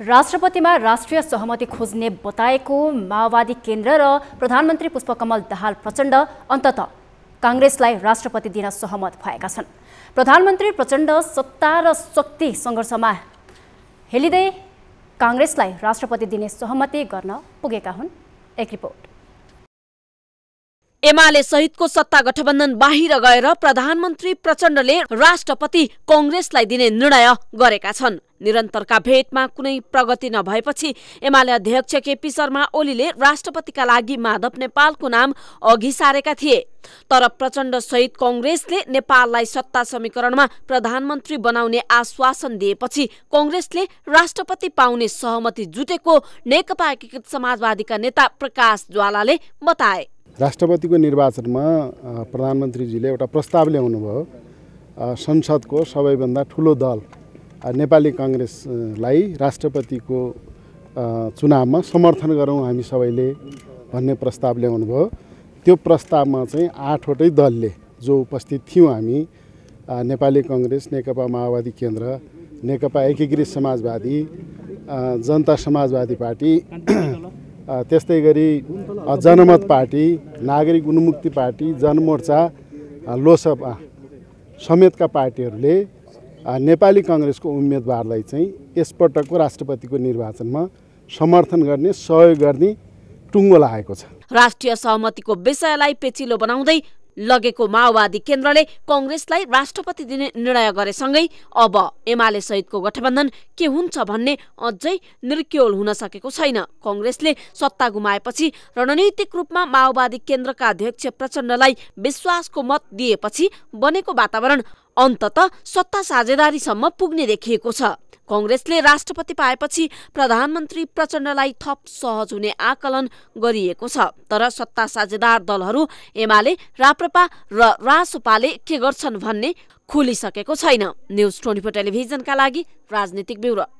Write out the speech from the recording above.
राष्ट्रपतिमा राष्ट्रिय सहमति खोज्ने बताएको माओवादी केन्द्र र प्रधानमन्त्री पुष्पकमल दाहाल प्रचण्ड अन्तत काङ्ग्रेसलाई राष्ट्रपति दिन सहमत भएका छन् प्रधानमन्त्री प्रचण्ड सत्ता र शक्ति सङ्घर्षमा हेलिँदै काङ्ग्रेसलाई राष्ट्रपति दिने सहमति गर्न पुगेका हुन् एक रिपोर्ट एमाले सहितको सत्ता गठबन्धन बाहिर गएर प्रधानमन्त्री प्रचण्डले राष्ट्रपति कङ्ग्रेसलाई दिने निर्णय गरेका छन् निरन्तरका भेटमा कुनै प्रगति नभएपछि एमाले अध्यक्ष केपी शर्मा ओलीले राष्ट्रपतिका लागि माधव नेपालको नाम अघि सारेका थिए तर प्रचण्ड सहित कङ्ग्रेसले नेपाललाई सत्ता समीकरणमा प्रधानमन्त्री बनाउने आश्वासन दिएपछि कङ्ग्रेसले राष्ट्रपति पाउने सहमति जुटेको नेकपा एकीकृत समाजवादीका नेता प्रकाश ज्वालाले बताए राष्ट्रपतिको निर्वाचनमा प्रधानमन्त्रीजीले एउटा प्रस्ताव ल्याउनुभयो संसदको सबैभन्दा ठुलो दल नेपाली कङ्ग्रेसलाई राष्ट्रपतिको चुनावमा समर्थन गरौँ हामी सबैले भन्ने प्रस्ताव ल्याउनुभयो त्यो प्रस्तावमा चाहिँ आठवटै दलले जो उपस्थित थियौँ हामी नेपाली कङ्ग्रेस नेकपा माओवादी केन्द्र नेकपा एकीकृत समाजवादी जनता समाजवादी पार्टी त्यस्तै गरी जनमत पार्टी नागरिक उन्मुक्ति पार्टी जनमोर्चा लोसपा समेतका पार्टीहरूले नेपाली कङ्ग्रेसको उम्मेदवारलाई चाहिँ यसपटकको राष्ट्रपतिको निर्वाचनमा समर्थन गर्ने सहयोग गर्ने टुङ्गो लागेको छ राष्ट्रिय सहमतिको विषयलाई पेचिलो बनाउँदै लगेको माओवादी केन्द्रले कङ्ग्रेसलाई राष्ट्रपति दिने निर्णय गरेसँगै अब एमाले सहितको गठबन्धन के हुन्छ भन्ने अझै निर्क्योल हुन सकेको छैन कङ्ग्रेसले सत्ता गुमाएपछि रणनीतिक रूपमा माओवादी केन्द्रका अध्यक्ष प्रचण्डलाई विश्वासको मत दिएपछि बनेको वातावरण अन्तत सत्ता साझेदारीसम्म पुग्ने देखिएको छ कङ्ग्रेसले राष्ट्रपति पाएपछि प्रधानमन्त्री प्रचण्डलाई थप सहज हुने आकलन गरिएको छ तर सत्ता साझेदार दलहरू एमाले राप्रपा र रासुपाले के गर्छन् भन्ने खुलिसकेको छैन न्युज ट्वेन्टी फोर टेलिभिजनका लागि राजनीतिक ब्युरो